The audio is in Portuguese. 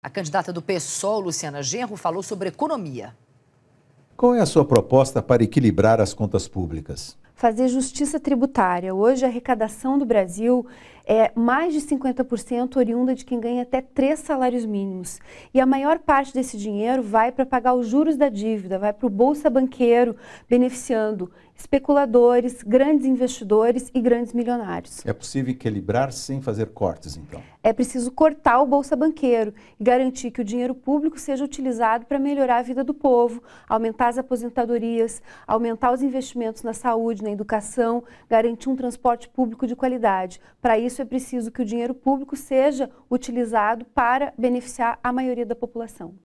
A candidata do PSOL, Luciana Genro, falou sobre economia. Qual é a sua proposta para equilibrar as contas públicas? Fazer justiça tributária. Hoje, a arrecadação do Brasil é mais de 50% oriunda de quem ganha até três salários mínimos. E a maior parte desse dinheiro vai para pagar os juros da dívida, vai para o bolsa banqueiro, beneficiando especuladores, grandes investidores e grandes milionários. É possível equilibrar sem fazer cortes, então? É preciso cortar o bolsa banqueiro e garantir que o dinheiro público seja utilizado para melhorar a vida do povo, aumentar as aposentadorias, aumentar os investimentos na saúde, na educação, garantir um transporte público de qualidade. Para isso, isso é preciso que o dinheiro público seja utilizado para beneficiar a maioria da população.